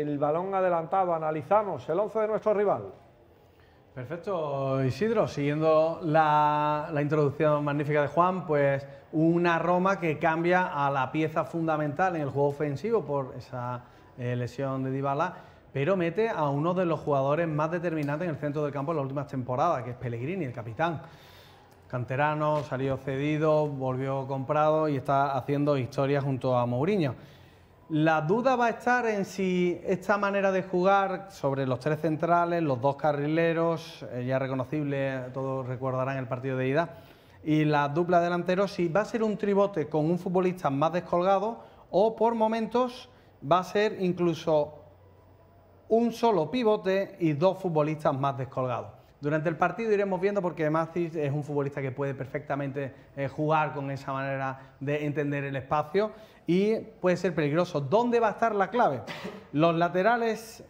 el balón adelantado, analizamos el 11 de nuestro rival. Perfecto, Isidro. Siguiendo la, introducción magnífica de Juan, pues una Roma que cambia a la pieza fundamental en el juego ofensivo por esa eh, lesión de Dybala, pero mete a uno de los jugadores más determinantes en el centro del campo en las últimas temporadas, que es Pellegrini, el capitán. Canterano, salió cedido, volvió comprado y está haciendo historia junto a Mourinho. La duda va a estar en si esta manera de jugar sobre los tres centrales, los dos carrileros, eh, ya reconocible, todos recordarán el partido de ida, y la dupla delantero, si va a ser un tribote con un futbolista más descolgado o por momentos va a ser incluso un solo pivote y dos futbolistas más descolgados. Durante el partido iremos viendo porque Macis es un futbolista que puede perfectamente eh, jugar con esa manera de entender el espacio y puede ser peligroso. ¿Dónde va a estar la clave? Los laterales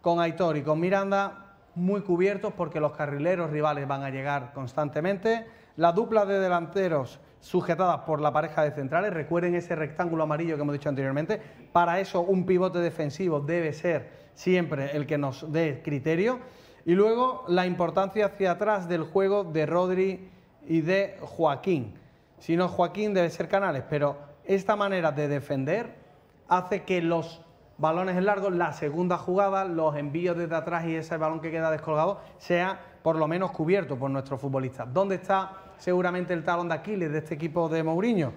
con Aitor y con Miranda muy cubiertos porque los carrileros rivales van a llegar constantemente. La dupla de delanteros sujetada por la pareja de centrales. Recuerden ese rectángulo amarillo que hemos dicho anteriormente. Para eso un pivote defensivo debe ser siempre el que nos dé criterio y luego la importancia hacia atrás del juego de Rodri y de Joaquín. Si no, Joaquín debe ser Canales, pero esta manera de defender hace que los balones largos, la segunda jugada, los envíos desde atrás y ese balón que queda descolgado sea por lo menos cubierto por nuestros futbolistas. ¿Dónde está seguramente el talón de Aquiles de este equipo de Mourinho?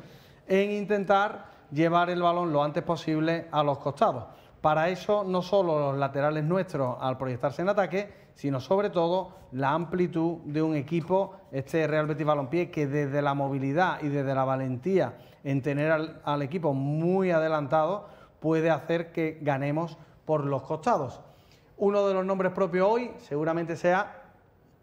En intentar llevar el balón lo antes posible a los costados. Para eso no solo los laterales nuestros al proyectarse en ataque, sino sobre todo la amplitud de un equipo, este Real Betis Balompié, que desde la movilidad y desde la valentía en tener al, al equipo muy adelantado, puede hacer que ganemos por los costados. Uno de los nombres propios hoy seguramente sea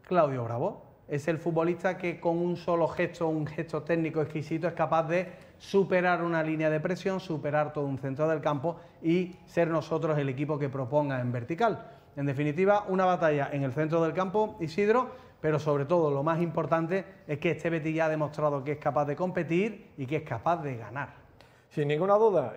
Claudio Bravo. Es el futbolista que con un solo gesto, un gesto técnico exquisito, es capaz de superar una línea de presión, superar todo un centro del campo y ser nosotros el equipo que proponga en vertical. En definitiva, una batalla en el centro del campo, Isidro, pero sobre todo lo más importante es que este Betis ya ha demostrado que es capaz de competir y que es capaz de ganar. Sin ninguna duda.